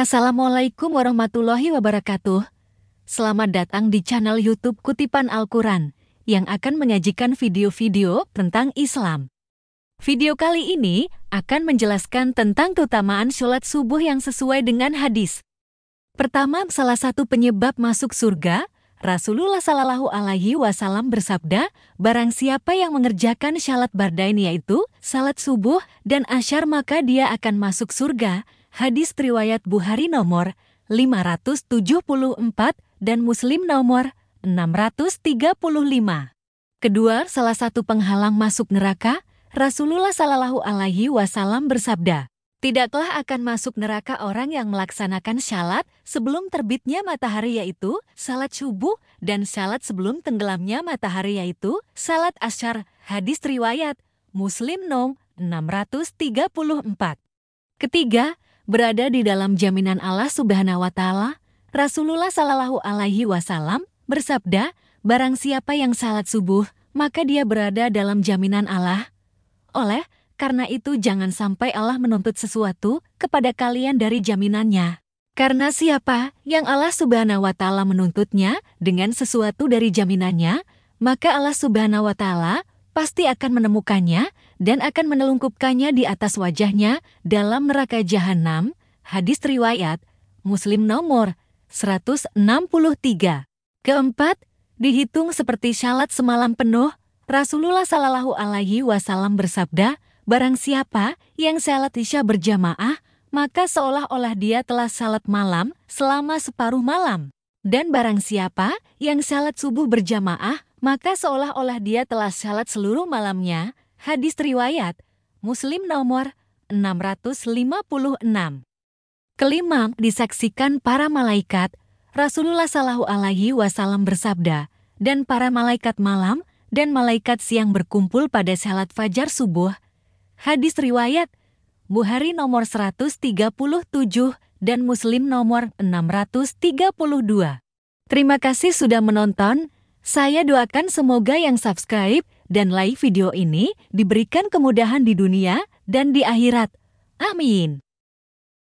Assalamualaikum warahmatullahi wabarakatuh. Selamat datang di channel YouTube Kutipan Al-Quran yang akan menyajikan video-video tentang Islam. Video kali ini akan menjelaskan tentang keutamaan sholat subuh yang sesuai dengan hadis. Pertama, salah satu penyebab masuk surga, Rasulullah Shallallahu Alaihi Wasallam bersabda, "Barang siapa yang mengerjakan syalat bardain yaitu salat subuh dan asyar maka dia akan masuk surga." Hadis riwayat Bukhari nomor 574 dan Muslim nomor 635. Kedua, salah satu penghalang masuk neraka, Rasulullah Shallallahu Alaihi Wasallam bersabda, Tidaklah akan masuk neraka orang yang melaksanakan syalat sebelum terbitnya matahari yaitu salat subuh dan salat sebelum tenggelamnya matahari yaitu salat asyar. Hadis riwayat Muslim nom 634. Ketiga, berada di dalam jaminan Allah Subhanahu wa taala, Rasulullah Shallallahu alaihi wasallam bersabda, barang siapa yang salat subuh, maka dia berada dalam jaminan Allah. Oleh karena itu jangan sampai Allah menuntut sesuatu kepada kalian dari jaminannya. Karena siapa yang Allah Subhanahu wa taala menuntutnya dengan sesuatu dari jaminannya, maka Allah Subhanahu wa taala pasti akan menemukannya dan akan menelungkupkannya di atas wajahnya dalam neraka jahanam. Hadis riwayat Muslim nomor 163. Keempat, dihitung seperti syalat semalam penuh, Rasulullah Shallallahu alaihi wasallam bersabda, barang siapa yang salat Isya berjamaah, maka seolah-olah dia telah salat malam selama separuh malam. Dan barang siapa yang salat subuh berjamaah, maka seolah-olah dia telah salat seluruh malamnya. Hadis riwayat Muslim nomor 656. Kelima, disaksikan para malaikat, Rasulullah Shallallahu Alaihi Wasallam bersabda, dan para malaikat malam dan malaikat siang berkumpul pada salat fajar subuh. Hadis riwayat Buhari nomor 137 dan Muslim nomor 632. Terima kasih sudah menonton. Saya doakan semoga yang subscribe dan like video ini diberikan kemudahan di dunia dan di akhirat. Amin.